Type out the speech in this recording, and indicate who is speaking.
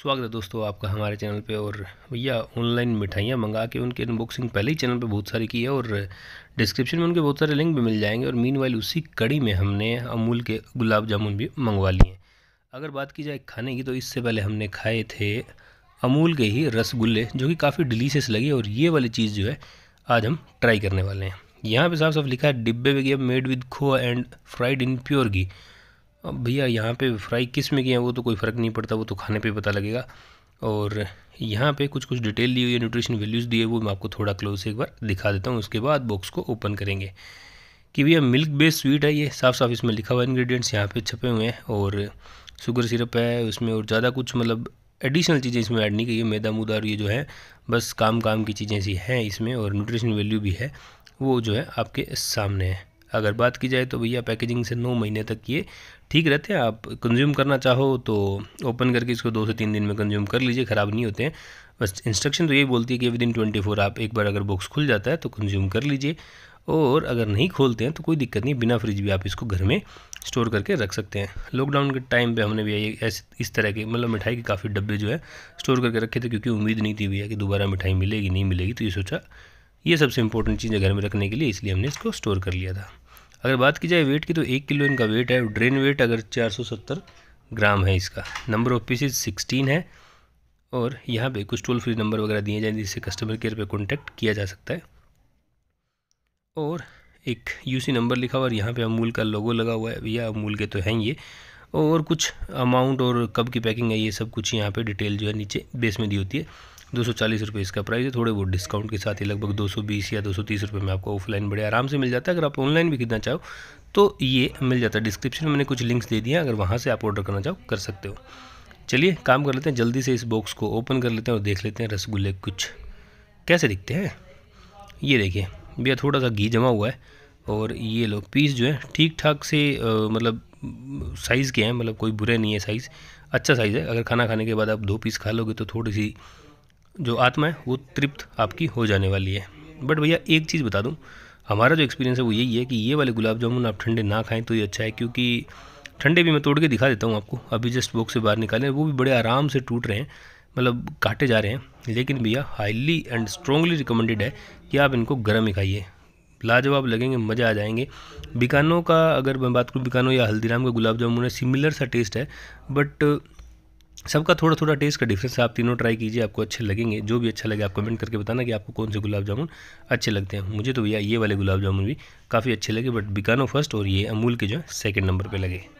Speaker 1: स्वागत है दोस्तों आपका हमारे चैनल पे और भैया ऑनलाइन मिठाइयाँ मंगा के उनकी अनबॉक्सिंग पहले ही चैनल पे बहुत सारी की है और डिस्क्रिप्शन में उनके बहुत सारे लिंक भी मिल जाएंगे और मीन उसी कड़ी में हमने अमूल के गुलाब जामुन भी मंगवा लिए हैं अगर बात की जाए खाने की तो इससे पहले हमने खाए थे अमूल के ही रसगुल्ले जो कि काफ़ी डिलीशियस लगे और ये वाली चीज़ जो है आज हम ट्राई करने वाले हैं यहाँ पर साफ साफ लिखा है डिब्बे में made with khoa and fried in pure ghee अब भैया यहाँ पे फ्राई किस में किया है वो तो कोई फ़र्क नहीं पड़ता वो तो खाने पे पता लगेगा और यहाँ पे कुछ कुछ डिटेल दी हुई है न्यूट्रिशन वैल्यूज़ दिए वो मैं आपको थोड़ा क्लोज से एक बार दिखा देता हूँ उसके बाद बॉक्स को ओपन करेंगे कि भैया मिल्क बेस्ड स्वीट है ये साफ साफ इसमें लिखा हुआ इन्ग्रीडियंट्स यहाँ पर छपे हुए हैं और शुगर सिरप है उसमें और ज़्यादा कुछ मतलब एडिशनल चीज़ें इसमें ऐड नहीं की है मैदा मुदा और ये जो है बस काम काम की चीज़ें ऐसी हैं इसमें और न्यूट्रिशन वैल्यू भी है वो जो है आपके सामने है अगर बात की जाए तो भैया पैकेजिंग से नौ महीने तक ये ठीक रहते हैं आप कंज्यूम करना चाहो तो ओपन करके इसको दो से तीन दिन में कंज्यूम कर लीजिए ख़राब नहीं होते हैं बस इंस्ट्रक्शन तो यही बोलती है कि विद इन ट्वेंटी फोर आप एक बार अगर बॉक्स खुल जाता है तो कंज्यूम कर लीजिए और अगर नहीं खोलते हैं तो कोई दिक्कत नहीं बिना फ्रिज भी आप इसको घर में स्टोर करके रख सकते हैं लॉकडाउन के टाइम पे हमने भी ऐसे इस तरह के मतलब मिठाई के काफ़ी डब्बे जो है स्टोर करके रखे थे क्योंकि उम्मीद नहीं थी भैया कि दोबारा मिठाई मिलेगी नहीं मिलेगी तो ये सोचा ये सबसे इंपॉर्टेंट चीज़ है घर में रखने के लिए इसलिए हमने इसको स्टोर कर लिया था अगर बात की जाए वेट की तो एक किलो इनका वेट है ड्रेन वेट अगर 470 ग्राम है इसका नंबर ऑफ पीसेज 16 है और यहाँ पे कुछ टोल फ्री नंबर वगैरह दिए जाए जिससे कस्टमर केयर पे कॉन्टैक्ट किया जा सकता है और एक यूसी नंबर लिखा हुआ और यहाँ पे अमूल का लोगो लगा हुआ है भैया अमूल के तो हैं ये और कुछ अमाउंट और कब की पैकिंग है ये सब कुछ यहाँ पे डिटेल जो है नीचे बेस में दी होती है दो सौ चालीस रुपये इसका प्राइस है थोड़े बहुत डिस्काउंट के साथ ही लगभग दो सौ बीस या दो सौ तीस रुपये में आपको ऑफलाइन बड़े आराम से मिल जाता है अगर आप ऑनलाइन भी खरीदना चाहो तो ये मिल जाता है डिस्क्रिप्शन में मैंने कुछ लिंक्स दे दिए हैं अगर वहाँ से आप ऑर्डर करना चाहो कर सकते हो चलिए काम कर लेते हैं जल्दी से इस बॉक्स को ओपन कर लेते हैं और देख लेते हैं रसगुल्ले कुछ कैसे दिखते हैं ये देखिए भैया थोड़ा सा घी जमा हुआ है और ये लोग पीस जो है ठीक ठाक से मतलब साइज़ के हैं मतलब कोई बुरे नहीं है साइज़ अच्छा साइज़ है अगर खाना खाने के बाद आप दो पीस खा लोगे तो थोड़ी सी जो आत्मा है वो तृप्त आपकी हो जाने वाली है बट भैया एक चीज़ बता दूँ हमारा जो एक्सपीरियंस है वो यही है कि ये वाले गुलाब जामुन आप ठंडे ना खाएं तो ये अच्छा है क्योंकि ठंडे भी मैं तोड़ के दिखा देता हूँ आपको अभी जस्ट बॉक्स से बाहर निकालें वो भी बड़े आराम से टूट रहे हैं मतलब काटे जा रहे हैं लेकिन भैया हाईली एंड स्ट्रॉन्गली रिकमेंडेड है कि आप इनको गर्म ही खाइए लाजवाब लगेंगे मज़ा आ जाएंगे बिकानों का अगर मैं बात करूँ बिकानों या हल्दीराम का गुलाब जामुन है सिमिलर सा टेस्ट है बट सबका थोड़ा थोड़ा टेस्ट का डिफरेंस है आप तीनों ट्राई कीजिए आपको अच्छे लगेंगे जो भी अच्छा लगे आप कमेंट करके बताना कि आपको कौन से गुलाब जामुन अच्छे लगते हैं मुझे तो भैया ये वाले गुलाब जामुन भी काफ़ी अच्छे लगे बट बिकानो फर्स्ट और ये अमूल के जो है सेकेंड नंबर पर लगे